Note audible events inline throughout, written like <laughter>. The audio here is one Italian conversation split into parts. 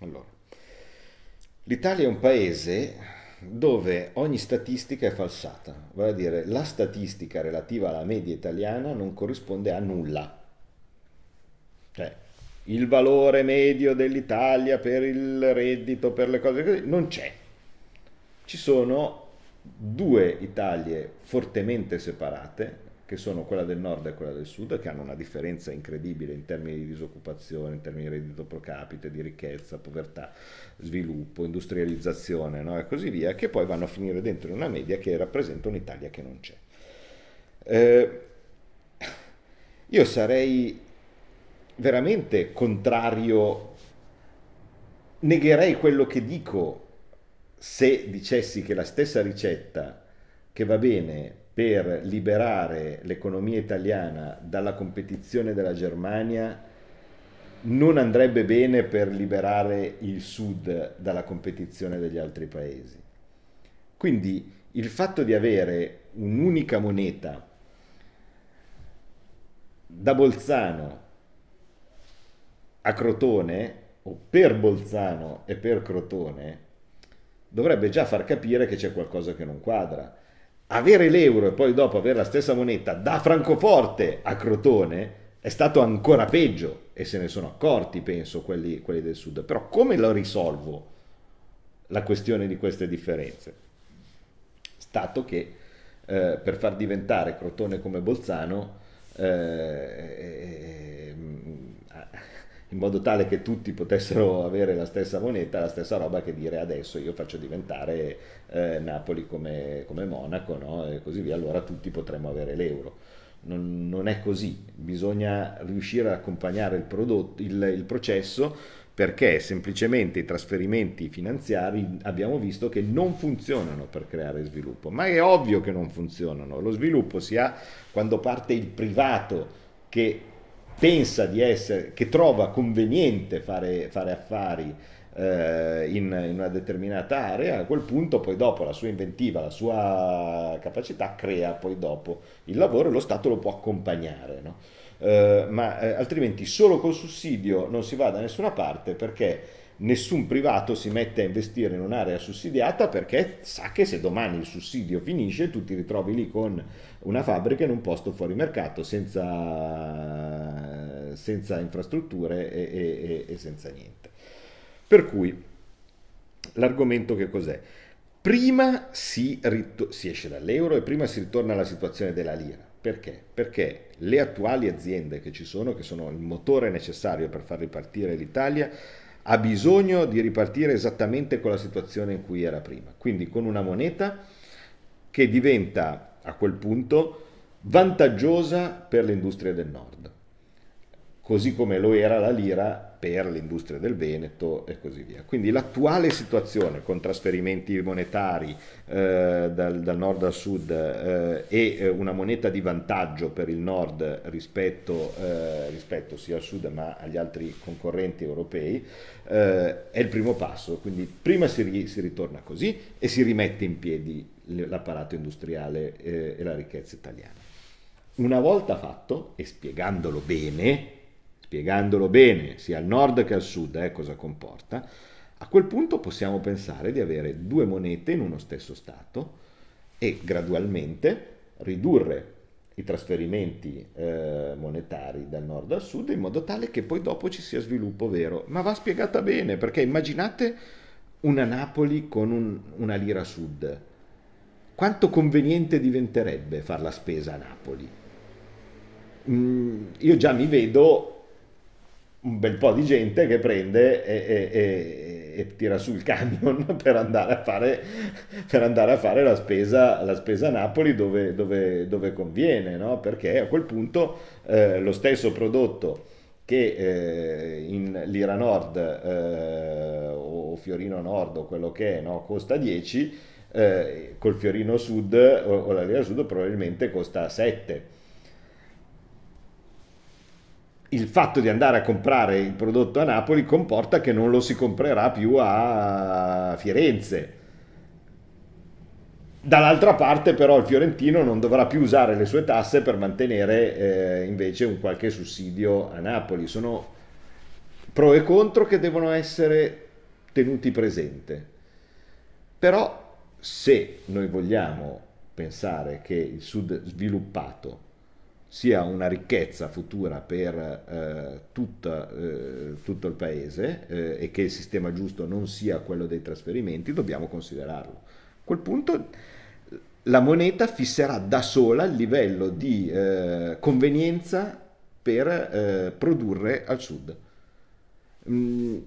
Allora, l'Italia è un paese dove ogni statistica è falsata, vale dire la statistica relativa alla media italiana non corrisponde a nulla. Cioè, il valore medio dell'Italia per il reddito, per le cose così, non c'è. Ci sono due Italie fortemente separate, che sono quella del nord e quella del sud, che hanno una differenza incredibile in termini di disoccupazione, in termini di reddito pro capite, di ricchezza, povertà, sviluppo, industrializzazione no? e così via, che poi vanno a finire dentro una media che rappresenta un'Italia che non c'è. Eh, io sarei veramente contrario, negherei quello che dico se dicessi che la stessa ricetta che va bene per liberare l'economia italiana dalla competizione della Germania non andrebbe bene per liberare il sud dalla competizione degli altri paesi. Quindi il fatto di avere un'unica moneta da Bolzano a Crotone, o per Bolzano e per Crotone, dovrebbe già far capire che c'è qualcosa che non quadra avere l'euro e poi dopo avere la stessa moneta da Francoforte a Crotone è stato ancora peggio e se ne sono accorti, penso, quelli, quelli del sud. Però come lo risolvo la questione di queste differenze? Stato che eh, per far diventare Crotone come Bolzano eh, in modo tale che tutti potessero avere la stessa moneta, la stessa roba che dire adesso io faccio diventare eh, Napoli come, come Monaco no? e così via, allora tutti potremmo avere l'euro. Non, non, è così, bisogna riuscire ad accompagnare il, prodotto, il, il processo perché semplicemente i trasferimenti finanziari abbiamo visto che non funzionano per creare sviluppo, ma è ovvio che non funzionano, lo sviluppo si ha quando parte il privato che pensa di essere, che trova conveniente fare, fare affari eh, in, in, una determinata area, a quel punto poi dopo la sua inventiva, la sua capacità crea poi dopo il lavoro e lo Stato lo può accompagnare. No? Eh, ma eh, altrimenti solo col sussidio non si va da nessuna parte perché nessun privato si mette a investire in un'area sussidiata perché sa che se domani il sussidio finisce tu ti ritrovi lì con una fabbrica in un posto fuori mercato senza senza infrastrutture e, e, e senza niente. Per cui l'argomento che cos'è? Prima si, rit- si esce dall'euro e prima si ritorna alla situazione della lira. Perché? Perché le attuali aziende che ci sono, che sono il motore necessario per far ripartire l'Italia, ha bisogno di ripartire esattamente con la situazione in cui era prima. Quindi con una moneta che diventa a quel punto vantaggiosa per le industrie del nord così come lo era la lira per l'industria del Veneto e così via. Quindi l'attuale situazione con trasferimenti monetari eh, dal, dal, nord al sud eh, e eh, una moneta di vantaggio per il nord rispetto, eh, rispetto sia al sud ma agli altri concorrenti europei eh, è il primo passo. Quindi prima si, si, ritorna così e si rimette in piedi l'apparato industriale eh, e la ricchezza italiana. Una volta fatto, e spiegandolo bene, spiegandolo bene sia al nord che al sud eh, cosa comporta, a quel punto possiamo pensare di avere due monete in uno stesso stato e gradualmente ridurre i trasferimenti eh, monetari dal nord al sud in modo tale che poi dopo ci sia sviluppo vero. Ma va spiegata bene perché immaginate una Napoli con un, una lira sud. Quanto conveniente diventerebbe fare la spesa a Napoli? Mm, io già mi vedo un bel po' di gente che prende e, e, e, e tira sul camion <laughs> per andare a fare, per andare a fare la, spesa, la, spesa, a Napoli dove, dove, dove conviene, no? perché a quel punto eh, lo stesso prodotto che eh, in Lira Nord eh, o Fiorino Nord o quello che è no? costa 10, eh, col Fiorino Sud o, o la Lira Sud probabilmente costa 7 il fatto di andare a comprare il prodotto a Napoli comporta che non lo si comprerà più a Firenze. Dall'altra parte però il fiorentino non dovrà più usare le sue tasse per mantenere eh, invece un qualche sussidio a Napoli. Sono pro e contro che devono essere tenuti presente. Però se noi vogliamo pensare che il sud sviluppato sia una ricchezza futura per eh, tutta, eh, tutto il paese eh, e che il sistema giusto non sia quello dei trasferimenti, dobbiamo considerarlo. A quel punto la moneta fisserà da sola il livello di eh, convenienza per eh, produrre al sud. Mm,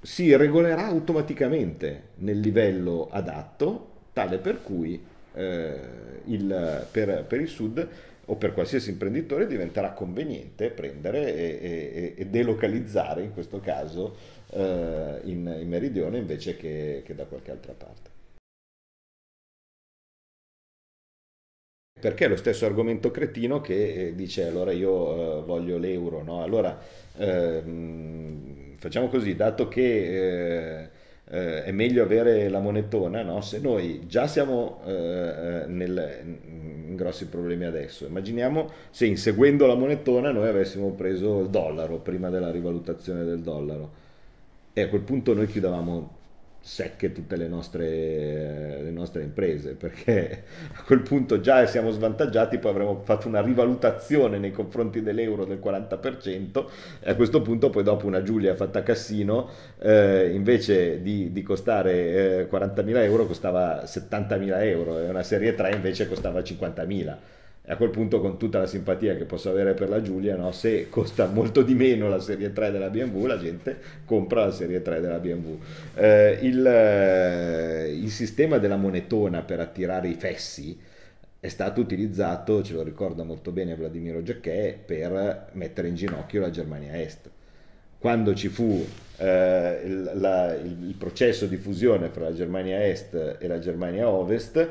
si regolerà automaticamente nel livello adatto, tale per cui eh, il, per, per il sud o per qualsiasi imprenditore diventerà conveniente prendere e, e, e delocalizzare in questo caso eh, in, in, meridione invece che, che da qualche altra parte. perché è lo stesso argomento cretino che eh, dice allora io eh, voglio l'euro, no? allora ehm, facciamo così, dato che eh, eh, è meglio avere la monetona, no? se noi già siamo eh, eh, nel, in grossi problemi adesso, immaginiamo se inseguendo la monetona noi avessimo preso il dollaro prima della rivalutazione del dollaro e a quel punto noi chiudavamo secche tutte le nostre, le nostre, imprese, perché a quel punto già siamo svantaggiati, poi avremo fatto una rivalutazione nei confronti dell'euro del 40%, e a questo punto poi dopo una Giulia fatta a Cassino, eh, invece di, di costare eh, 40.000 euro costava 70.000 euro e una serie 3 invece costava 50.000 e a quel punto, con tutta la simpatia che posso avere per la Giulia, no? se costa molto di meno la serie 3 della BMW, la gente compra la serie 3 della BMW. Eh, il, eh, il, sistema della monetona per attirare i fessi è stato utilizzato, ce lo ricorda molto bene Vladimiro Giacchè, per mettere in ginocchio la Germania Est. Quando ci fu eh, il, la, il, il processo di fusione fra la Germania Est e la Germania Ovest,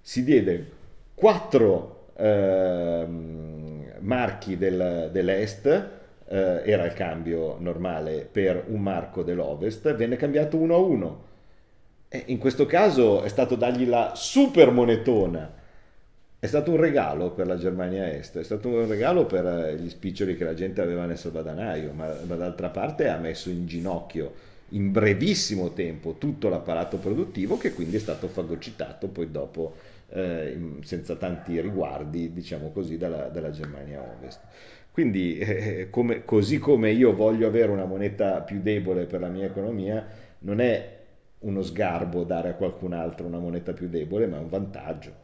si diede quattro eh, marchi del, dell'est, eh, era il cambio normale per un marco dell'ovest, venne cambiato uno a uno E in questo caso è stato dargli la super monetona. È stato un regalo per la Germania Est, è stato un regalo per eh, gli spiccioli che la gente aveva nel salvadanaio, ma, ma d'altra parte ha messo in ginocchio in brevissimo tempo tutto l'apparato produttivo che quindi è stato fagocitato poi dopo eh, senza tanti riguardi, diciamo così, dalla, dalla Germania Ovest. Quindi, eh, eh, come, così come io voglio avere una moneta più debole per la mia economia, non è uno sgarbo dare a qualcun altro una moneta più debole, ma è un vantaggio.